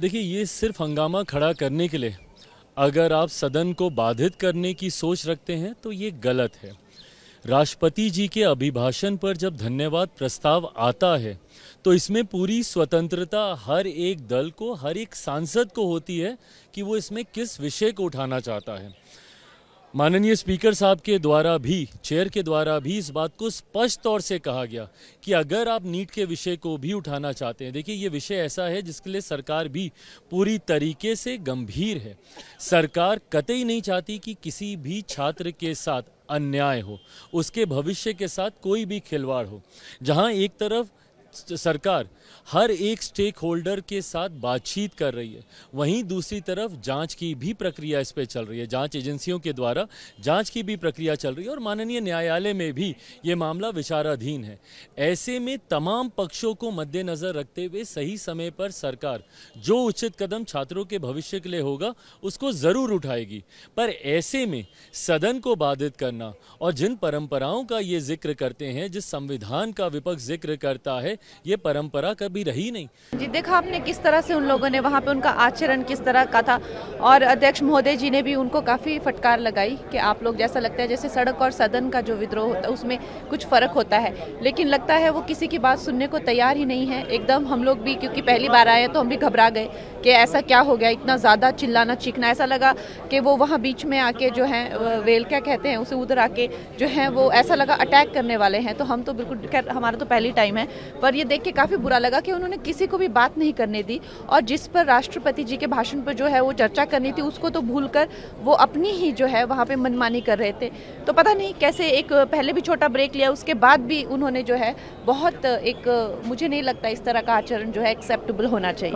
देखिए ये सिर्फ हंगामा खड़ा करने के लिए अगर आप सदन को बाधित करने की सोच रखते हैं तो ये गलत है राष्ट्रपति जी के अभिभाषण पर जब धन्यवाद प्रस्ताव आता है तो इसमें पूरी स्वतंत्रता हर एक दल को हर एक सांसद को होती है कि वो इसमें किस विषय को उठाना चाहता है माननीय स्पीकर साहब के द्वारा भी चेयर के द्वारा भी इस बात को स्पष्ट तौर से कहा गया कि अगर आप नीट के विषय को भी उठाना चाहते हैं देखिए ये विषय ऐसा है जिसके लिए सरकार भी पूरी तरीके से गंभीर है सरकार कतई नहीं चाहती कि किसी भी छात्र के साथ अन्याय हो उसके भविष्य के साथ कोई भी खिलवाड़ हो जहां एक तरफ सरकार हर एक स्टेक होल्डर के साथ बातचीत कर रही है वहीं दूसरी तरफ जांच की भी प्रक्रिया इस पर चल रही है जांच एजेंसियों के द्वारा जांच की भी प्रक्रिया चल रही है और माननीय न्यायालय में भी ये मामला विचाराधीन है ऐसे में तमाम पक्षों को मद्देनज़र रखते हुए सही समय पर सरकार जो उचित कदम छात्रों के भविष्य के लिए होगा उसको ज़रूर उठाएगी पर ऐसे में सदन को बाधित करना और जिन परंपराओं का ये जिक्र करते हैं जिस संविधान का विपक्ष जिक्र करता है ये परंपरा कभी रही नहीं जी देखा आपने किस तरह से उन लोगों ने वहाँ पे उनका आचरण किस तरह का था और अध्यक्ष महोदय जी ने भी उनको काफ़ी फटकार लगाई कि आप लोग जैसा लगता है जैसे सड़क और सदन का जो विद्रोह होता है उसमें कुछ फ़र्क होता है लेकिन लगता है वो किसी की बात सुनने को तैयार ही नहीं है एकदम हम लोग भी क्योंकि पहली बार आए तो हम भी घबरा गए कि ऐसा क्या हो गया इतना ज़्यादा चिल्लाना चीखना ऐसा लगा कि वो वहाँ बीच में आके जो है वेल क्या कहते हैं उसे उधर आके जो है वो ऐसा लगा अटैक करने वाले हैं तो हम तो बिल्कुल हमारा तो पहली टाइम है पर और ये देख के काफ़ी बुरा लगा कि उन्होंने किसी को भी बात नहीं करने दी और जिस पर राष्ट्रपति जी के भाषण पर जो है वो चर्चा करनी थी उसको तो भूल कर वो अपनी ही जो है वहाँ पर मनमानी कर रहे थे तो पता नहीं कैसे एक पहले भी छोटा ब्रेक लिया उसके बाद भी उन्होंने जो है बहुत एक मुझे नहीं लगता इस तरह का आचरण जो है एक्सेप्टेबल होना चाहिए